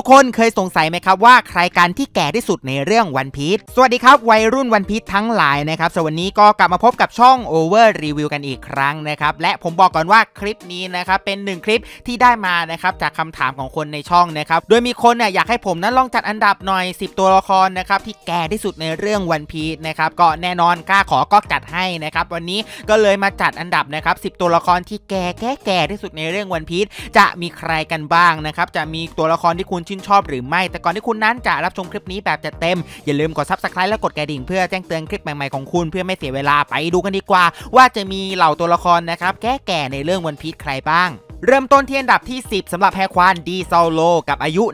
ทุกคนเคยสงสัยไหมครับว่าใครกันที่แก่ที่สุดในเรื่องวันพีชสวัสดีครับวัยรุ่นวันพีชทั้งหลายนะครับสวันนี้ก็กลับมาพบกับช่อง Over Review กันอีกครั้งนะครับ และผมบอกก่อนว่าคลิปนี้นะครับเป็นหนึ่งคลิปที่ได้มานะครับจากคำถามของคนในช่องนะครับ โดยมีคนเนี่ยอยากให้ผมนั้นลองจัดอันดับหน่อย 10 ตัวละครนะครับที่แก่ที่สุดในเรื่องวันพีชนะครับก็แน่นอนกล้าขอก็จัดให้นะครับวันนี้ก็เลยมาจัดอันดับนะครับสิตัวละครที่แก่แก่แก่ที่สุดในเรื่องวันพีชจะมีใครกันบ้างนะครับจะมีตัวละครที่คุณชื่นชอบหรือไม่ แต่ก่อนที่คุณนั้นจะรับชมคลิปนี้แบบจะเต็ม อย่าลืมกดซับสไครต์และกดกระดิ่งเพื่อแจ้งเตือนคลิปใหม่ๆของคุณ เพื่อไม่เสียเวลาไปดูกันดีกว่า ว่าจะมีเหล่าตัวละครนะครับแก่ในเรื่องวันพีชใครบ้างเริ่มต้นที่อันดับที่ 10 สำหรับแฮควานดีโซโล กับอายุ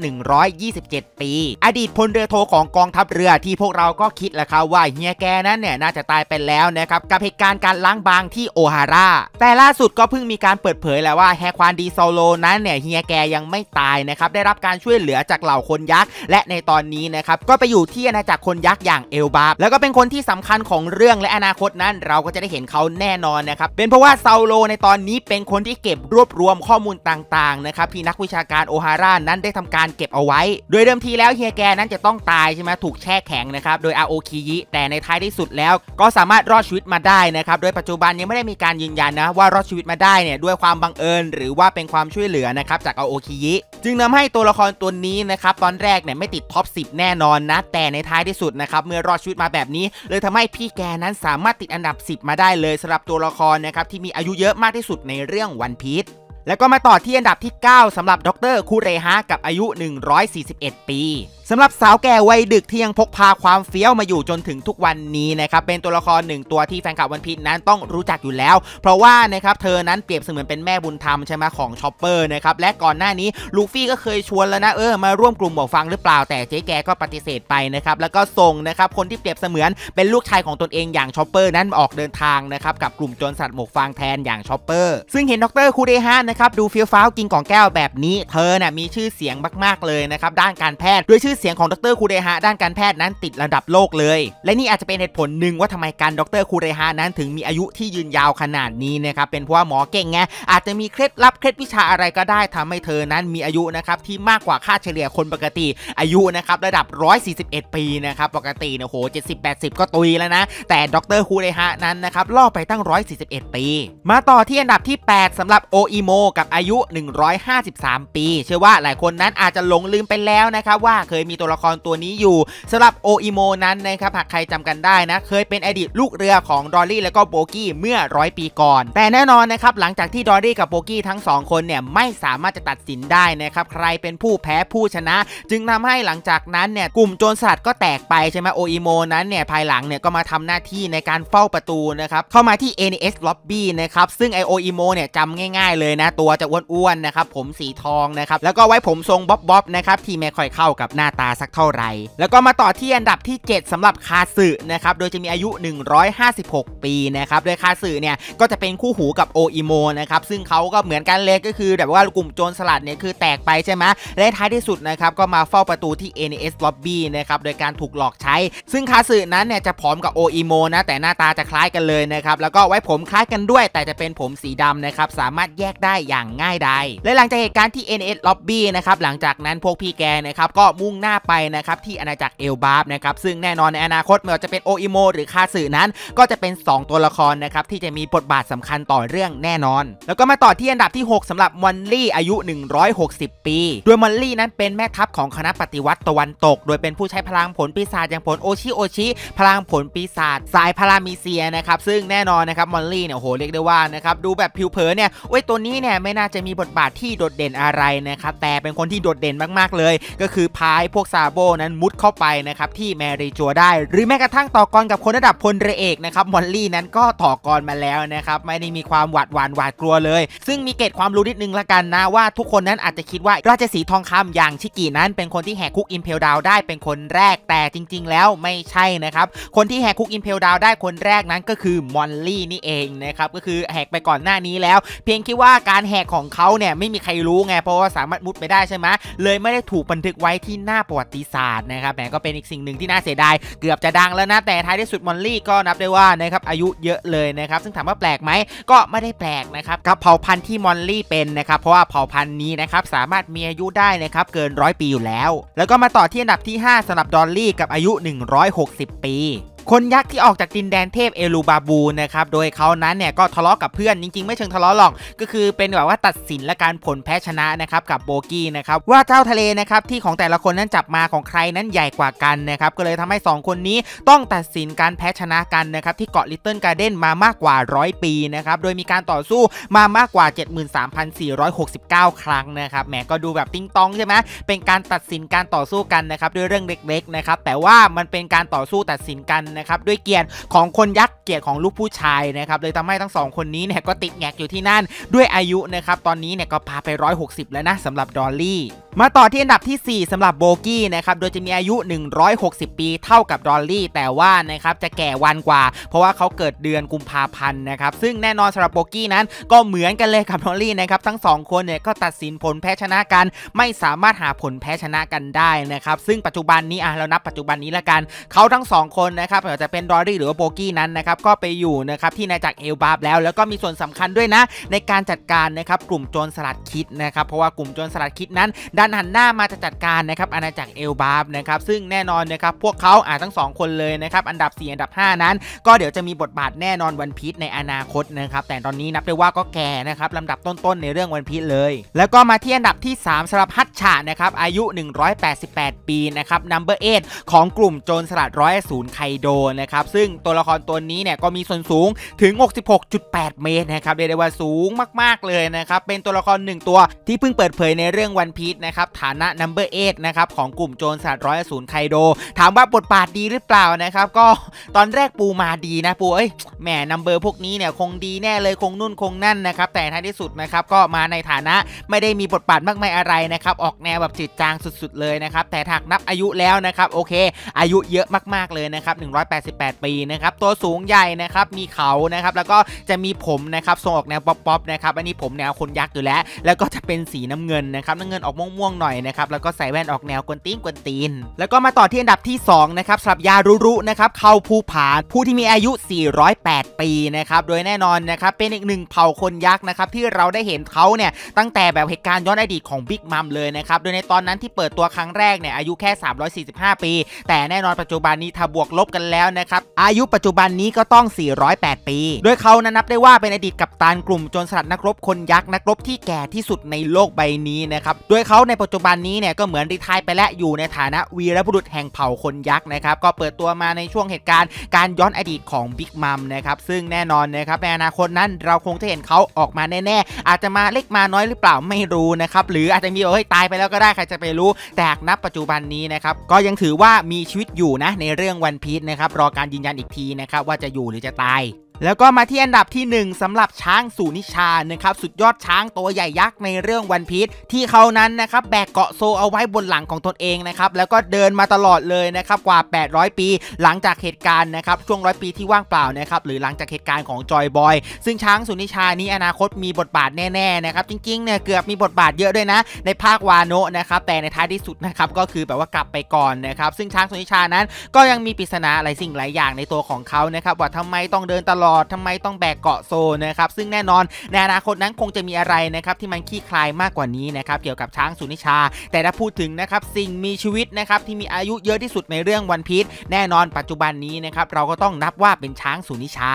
127 ปี อดีตพลเรือโทของกองทัพเรือที่พวกเราก็คิดแหละครับว่าเฮียแกนั้นเนี่ยน่าจะตายไปแล้วนะครับกับเหตุการณ์การล้างบางที่โอฮาร่า แต่ล่าสุดก็เพิ่งมีการเปิดเผยแล้วว่าแฮควานดีโซโลนั้นเนี่ยเฮียแกยังไม่ตายนะครับได้รับการช่วยเหลือจากเหล่าคนยักษ์และในตอนนี้นะครับก็ไปอยู่ที่อาณาจักรคนยักษ์อย่างเอลบาบแล้วก็เป็นคนที่สำคัญของเรื่องและอนาคตนั้น เราก็จะได้เห็นเขาแน่นอนนะครับเป็นเพราะว่าซาโลในตอนนี้เป็นคนที่เก็บรวบรวมมข้อมูลต่างๆ นะครับที่นักวิชาการโอฮาร่านั้นได้ทำการเก็บเอาไว้ โดยเดิมทีแล้วเฮียแกนั้นจะต้องตายใช่ไหมถูกแช่แข็งนะครับโดยอาโอคิยิ แต่ในท้ายที่สุดแล้ว ก็สามารถรอดชีวิตมาได้นะครับ โดยปัจจุบันยังไม่ได้มีการยืนยันนะว่ารอดชีวิตมาได้เนี่ยด้วยความบังเอิญหรือว่าเป็นความช่วยเหลือนะครับจากอาโอคิยิ จึงนำให้ตัวละครตัวนี้นะครับตอนแรกเนี่ยไม่ติดท็อป10 แน่นอนนะแต่ในท้ายที่สุดนะครับเมื่อรอดชีวิตมาแบบนี้เลยทำให้พี่แกนั้นสามารถติดอันดับ10มาได้เลยสำหรับตัวละครนะครับที่มีอายุเยอะมากที่สุดในเรื่องวันพีชแล้วก็มาต่อที่อันดับที่ 9สำหรับ ดรคูเรฮะกับอายุ 141 ปีสำหรับสาวแก่วัยดึกที่ยังพกพาความเฟี้ยวมาอยู่จนถึงทุกวันนี้นะครับเป็นตัวละครหนึ่งตัวที่แฟนคลับวันพีนั้นต้องรู้จักอยู่แล้ว เพราะว่านะครับเธอนั้นเปรียบเสมือนเป็นแม่บุญธรรมใช่ไหมของชอปเปอร์นะครับและก่อนหน้านี้ลูฟี่ก็เคยชวนแล้วนะเออมาร่วมกลุ่มบอกฟังหรือเปล่าแต่เจ๊แกก็ปฏิเสธไปนะครับแล้วก็ส่งนะครับคนที่เปรียบเสมือนเป็นลูกชายของตนเองอย่างชอปเปอร์นั้นออกเดินทางนะครับกับกลุ่มจนสัตว์หมวกฟางแทนอย่างชอปเปอร์ซึ่งเห็นดรคูเดฮานะครับดูเฟิลฟ้าวกินกล่องแก้วแบบนี้ เธอน่ะมีชื่อเสียงมากๆเลยนะครับด้านการแพทย์ด้วยชื่ออเสียงของดรคูเรฮะด้านการแพทย์นั้นติดระดับโลกเลย และนี่อาจจะเป็นเหตุผลหนึ่งว่าทำไมการดรคูเรฮะนั้น ถึงมีอายุที่ยืนยาวขนาดนี้นะครับ เป็นเพราะว่าหมอเก่งไง อาจจะมีเคล็ดลับเคล็ดวิชาอะไรก็ได้ทำให้เธอนั้นมีอายุนะครับที่มากกว่าค่าเฉลี่ยคนปกติอายุนะครับระดับ 141 ปีนะครับ ปกติเนี่ยโห70 80 ก็ตุยแล้วนะ แต่ดรคูเรฮะนั้นนะครับล่อไปตั้ง 141 ปี มาต่อที่อันดับที่ 8 สำหรับโออิโมกับอายุ 153 ปี เชื่อว่าหลายคนนั้นอาจจะหลงลืมไปแล้วนะครับว่าเคยมีตัวละครตัวนี้อยู่สำหรับโออิโมนั้นนะครับหากใครจำกันได้นะเคยเป็นอดีตลูกเรือของดอรี่และก็โบกี้ เมื่อร้อยปีก่อน แต่แน่นอนนะครับหลังจากที่ดอรี่กับโบกี้ทั้ง 2 คนเนี่ยไม่สามารถจะตัดสินได้นะครับใครเป็นผู้แพ้ผู้ชนะ จึงทำให้หลังจากนั้นเนี่ยกลุ่มโจรสลัดก็แตกไป ใช่ไหมโออิโมนั้นเนี่ยภายหลังเนี่ยก็มาทำหน้าที่ในการเฝ้าประตูนะครับเข้ามาที่ NES Lobby นะครับซึ่งไอโออิโมเนี่ยจำง่ายๆเลยนะตัวจะอ้วนๆนะครับผมสีทองนะครับแล้วก็ไว้ผมทรงบ๊อบๆนะครับที่ไม่ค่อยเข้ากับหน้าตาสักเท่าไหร่แล้วก็มาต่อที่อันดับที่ 7 สำหรับคาสึนะครับ โดยจะมีอายุ 156 ปีนะครับโดยคาสึเนี่ย ก็จะเป็นคู่หูกับโออิโมนะครับ ซึ่งเขาก็เหมือนกันเล็กก็คือแบบว่ากลุ่มโจรสลัดเนี่ยคือแตกไปใช่ไหม และท้ายที่สุดนะครับ ก็มาเฝ้าประตูที่ n s Lobby นะครับ โดยการถูกหลอกใช้ ซึ่งคาสึนั้นเนี่ยจะผอมกับโออิโมนะ แต่หน้าตาจะคล้ายกันเลยนะครับ แล้วก็ไว้ผมคล้ายกันด้วย แต่จะเป็นผมสีดำนะครับ สามารถแยกได้อย่างง่ายดาย และหลังจากเหตุการณ์ที่ n s Lobby นะครับ หลังจากนั้นพวกพี่แกนะครับก็มุ่งหน้าไปนะครับ ที่อาณาจักรเอลบาฟนะครับ ซึ่งแน่นอนในอนาคต เมื่อจะเป็นโออิโมหรือคาสึนั้นก็จะเป็น 2 ตัวละครนะครับ ที่จะมีบทบาทสำคัญต่อเรื่องแน่นอน แล้วก็มาต่อที่อันดับที่ 6 สำหรับมอนลี่อายุ 160 ปีโดยมอนลี่นั้นเป็นแม่ทัพของคณะปฏิวัติตะวันตก โดยเป็นผู้ใช้พลังผลปีศาจอย่างผลโอชิโอชิ พลังผลปีศาจสายพารามีเซียนะครับซึ่งแน่นอนนะครับมอนลี่เนี่ยโหเรียกได้ว่านะครับดูแบบผิวเผินเนี่ยโอ้ยตัวนี้เนี่ยไม่น่าจะมีบทบาทที่โดดเด่นอะไรนะครับแต่เป็นคนที่โดดเด่นมากๆเลย ก็คือพายพวกซาโบนั้นมุดเข้าไปนะครับที่แมรีจัวได้ หรือแม้กระทั่งต่อกรกับคนระดับพลเรือเอกนะครับมอลลี่นั้นก็ต่อกรมาแล้วนะครับ ไม่ได้มีความหวาดหวานหวาดกลัวเลย ซึ่งมีเกตความรู้นิดนึงละกันนะ ว่าทุกคนนั้นอาจจะคิดว่าราชสีทองคำอย่างชิกินั้นเป็นคนที่แหกคุกอิมเพลดาวได้เป็นคนแรกแต่จริง ๆ แล้วไม่ใช่นะครับคนที่แหกคุกอิมเพลดาวได้คนแรกนั้นก็คือมอลลี่นี่เองนะครับก็คือแหกไปก่อนหน้านี้แล้วเพียงคิดว่าการแหกของเขาเนี่ยไม่มีใครรู้ไงเพราะว่าสามารถมุดไปได้ใช่ไหมเลยไม่ได้ถูกบันทึกไว้ที่หน้าประวัติศาสตร์นะครับ แหมก็เป็นอีกสิ่งหนึ่งที่น่าเสียดาย เกือบจะดังแล้วนะ แต่ท้ายที่สุดมอลลี่ก็นับได้ว่านะครับอายุเยอะเลยนะครับ ซึ่งถามว่าแปลกไหม ก็ไม่ได้แปลกนะครับกับเผ่าพันธุ์ที่มอลลี่เป็นนะครับ เพราะว่าเผ่าพันธุ์นี้นะครับสามารถมีอายุได้นะครับเกินร้อยปีอยู่แล้ว แล้วก็มาต่อที่อันดับที่ 5สำหรับดอลลี่กับอายุ 160 ปีคนยักษ์ที่ออกจากดินแดนเทพ เอลูบาบูนะครับ โดยเขานั้นเนี่ยก็ทะเลาะกับเพื่อน จริงๆ ไม่เชิงทะเลาะหรอก ก็คือเป็นแบบว่าตัดสินและการผลแพ้ชนะนะครับกับโบกี้นะครับว่าเจ้าทะเลนะครับที่ของแต่ละคนนั้นจับมาของใครนั้นใหญ่กว่ากันนะครับก็เลยทำให้ 2 คนนี้ต้องตัดสินการแพ้ชนะกันนะครับที่เกาะลิตเติ้ลการ์เด้นมามากกว่า 100 ปีนะครับโดยมีการต่อสู้มามากกว่า 73,469 ครั้งนะครับแหมก็ดูแบบติ้งตองใช่ไหมเป็นการตัดสินการต่อสู้กันนะครับด้วยเรื่องเล็กๆนะครับแต่ว่ามันเป็นการต่อสู้ตัดสินกันนะครับด้วยเกียรติของคนยักษ์ เกียรติของลูกผู้ชายนะครับเลยทำให้ทั้งสองคนนี้เนี่ยก็ติดแงกอยู่ที่นั่นด้วยอายุนะครับตอนนี้เนี่ยก็พาไป 160 แล้วนะสำหรับดอลลี่มาต่อที่อันดับที่ 4 สำหรับโบกี้นะครับโดยจะมีอายุ 160 ปีเท่ากับดอลลี่ แต่ว่านะครับจะแก่วันกว่า เพราะว่าเขาเกิดเดือนกุมภาพันธ์นะครับซึ่งแน่นอนสำหรับโบกี้นั้นก็เหมือนกันเลยกับดอลลี่นะครับ ทั้ง2คนเนี่ยก็ตัดสินผลแพ้ชนะกันไม่สามารถหาผลแพ้ชนะกันได้นะครับซึ่งปัจจุบันนี้อ่ะเรานับปัจจุบันนี้ละกันเขาทั้ง2คนนะครับไม่ว่าจะเป็นดอรี่หรือว่าโบกี้นั้นนะครับก็ไปอยู่นะครับที่นายจักรเอลบาบแล้ว แล้วก็มีส่วนสำคัญด้วยนะ ในการจัดการนะครับกลุ่มโจรสลัดคิดนะครับเพราะว่ากลุ่มโจรสลัดคิดนั้นดันหันหน้ามาจะจัดการนะครับอาณาจักรเอลบาบนะครับซึ่งแน่นอนนะครับพวกเขาอาจทั้ง 2 คนเลยนะครับอันดับ 4 อันดับ 5 นั้น ก็เดี๋ยวจะมีบทบาทแน่นอนวันพีชในอนาคตนะครับแต่ตอนนี้นับได้ว่าก็แก่นะครับลำดับต้นๆในเรื่องวันพีชเลย แล้วก็มาที่อันดับที่ 3สำหรับฮัตชานะครับอายุ 188 ปีนะครับนัมเบอร์เของกลุ่มโจรสลัดร้อยศูนย์ไคโดนะครับซึ่งตัวละครตัวนี้เนี่ยก็มีส่วนสูงถึง 66.8 เมตรนะครับ เรียกได้ว่าสูงมาก ๆ เลยนะครับ เป็นตัวละครหนึ่งตัวที่เพิ่งเปิดเผยในเรื่องวันพีชนะครับ ฐานะ number 8นะครับของกลุ่มโจรสัตว์ร้อยศูนย์ไคโด ถามว่าบทบาทดีหรือเปล่านะครับ ก็ตอนแรกปูมาดีนะปูเอ้ยแหมนัมเบอร์พวกนี้เนี่ยคงดีแน่เลยคงนุ่นคงนั่นนะครับ แต่ท้ายที่สุดนะครับก็มาในฐานะไม่ได้มีบทบาทมากมายอะไรนะครับออกแนวแบบจิดจางสุดๆเลยนะครับแต่ถักนับอายุแล้วนะครับโอเค อายุเยอะมากๆเลยนะครับ188 ปีนะครับ ตัวสูงใหญ่นะครับ มีเขานะครับ แล้วก็จะมีผมนะครับ ทรงออกแนวป๊อปๆนะครับ อันนี้ผมแนวคนยักษ์อยู่แล้ว แล้วก็จะเป็นสีน้ำเงินนะครับ น้ำเงินออกม่วงๆหน่อยนะครับ แล้วก็ใส่แว่นออกแนวกวนตีนกวนตีน แล้วก็มาต่อที่อันดับที่2นะครับสรับยารุรุนะครับเขาภูผาผู้ที่มีอายุ 408 ปีนะครับ โดยแน่นอนนะครับ เป็นอีกหนึ่งเผ่าคนยักษ์นะครับ ที่เราได้เห็นเขาเนี่ย ตั้งแต่แบบเหตุการณ์ย้อนอดีตของบิ๊กมัมเลยนะครับ โดยในตอนนั้นที่เปิดตัวครั้งแรกเนี่ยอายุแค่ 345ปีแต่แน่นอน ปัจจุบันนี้ถ้าบวกลบกันแล้วนะครับอายุปัจจุบันนี้ก็ต้อง 408 ปีโดยเขานับได้ว่าเป็นอดีตกัปตันกลุ่มโจรสลัดนักรบคนยักษ์ นักรบที่แก่ที่สุดในโลกใบนี้นะครับโดยเขาในปัจจุบันนี้เนี่ยก็เหมือนรีทายไปและอยู่ในฐานะวีรบุรุษแห่งเผ่าคนยักษ์นะครับก็เปิดตัวมาในช่วงเหตุการณ์การย้อนอดีตของบิ๊กมัมนะครับซึ่งแน่นอนนะครับในอนาคตนั้นเราคงจะเห็นเขาออกมาแน่ๆอาจจะมาเล็กมาน้อยหรือเปล่าไม่รู้นะครับหรืออาจจะมีโอ้ยตายไปแล้วก็ได้ใครจะไปรู้ แต่นับปัจจุบันนี้นะครับก็ยังถือว่ามีชีวิตอยู่นะในเรื่องวันพีชนะครับครับรอการยืนยันอีกทีนะครับ ว่าจะอยู่หรือจะตายแล้วก็มาที่อันดับที่ 1 สำหรับช้างสุนิชานะครับสุดยอดช้างตัวใหญ่ยักษ์ในเรื่องวันพีชที่เขานั้นนะครับแบกเกาะโซเอาไว้บนหลังของตนเองนะครับแล้วก็เดินมาตลอดเลยนะครับกว่า 800 ปีหลังจากเหตุการณ์นะครับช่วงร้อยปีที่ว่างเปล่านะครับหรือหลังจากเหตุการณ์ของจอยบอยซึ่งช้างสุนิชานี้อนาคตมีบทบาทแน่ๆนะครับจริงๆเนี่ยเกือบมีบทบาทเยอะด้วยนะในภาควาโนะนะครับแต่ในท้ายที่สุดนะครับก็คือแบบว่ากลับไปก่อนนะครับซึ่งช้างสุนิชานั้น ก็ยังมีปริศนาหลายสิ่งหลายอย่างในตัวของเขานะครับว่าทำไมต้องเดินตลอดลอดทำไมต้องแบกเกาะโซนะครับซึ่งแน่นอน ในอนาคตนั้นคงจะมีอะไรนะครับที่มันขี้คลายมากกว่านี้นะครับเกี่ยวกับช้างสุนิชา แต่ถ้าพูดถึงนะครับสิ่งมีชีวิตนะครับที่มีอายุเยอะที่สุดในเรื่องวันพีชแน่นอนปัจจุบันนี้นะครับเราก็ต้องนับว่าเป็นช้างสุนิชา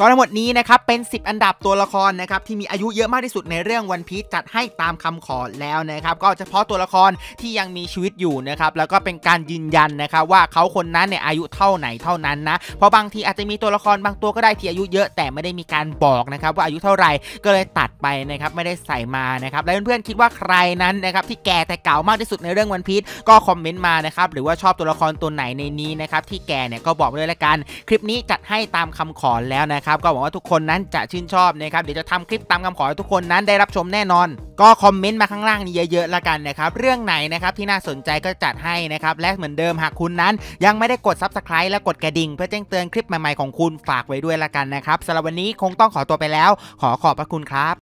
ก็ทั้งหมดนี้นะครับเป็น 10 อันดับตัวละครนะครับที่มีอายุเยอะมากที่สุดในเรื่องวันพีชจัดให้ตามคำขอแล้วนะครับ ก็เฉพาะตัวละครที่ยังมีชีวิตอยู่นะครับ แล้วก็เป็นการยืนยันนะครับ ว่าเขาคนนั้นเนี่ยอายุเท่าไหนเท่านั้นนะเพราะบางทีอาจจะมีตัวละครบางตัวก็ได้ที่อายุเยอะแต่ไม่ได้มีการบอกนะครับ ว่าอายุเท่าไหร่ก็เลยตัดไปนะครับ ไม่ได้ใส่มานะครับ แล้วเพื่อนๆคิดว่าใครนั้นนะครับ ที่แก่แต่เก่ามากที่สุดในเรื่องวันพีชก็คอมเมนต์มานะครับหรือว่าชอบตัวละครตัวไหนในนี้นะครับที่แก่เนี่ยก็บอกด้ยละกันคลิปนี้จัดให้ตามคำขอแล้วนะครับครับก็หวังว่าทุกคนนั้นจะชื่นชอบนะครับเดี๋ยวจะทำคลิปตามคำขอทุกคนนั้นได้รับชมแน่นอน ก็คอมเมนต์มาข้างล่างนี้เยอะๆละกันนะครับเรื่องไหนนะครับที่น่าสนใจก็จัดให้นะครับและเหมือนเดิมหากคุณนั้นยังไม่ได้กดซับสไคร b e และกดกระดิ่ง เพื่อแจ้งเตือนคลิปใหม่ๆของคุณฝากไว้ด้วยละกันนะครับสำหรับวันนี้คงต้องขอตัวไปแล้วขอขอบพระคุณครับ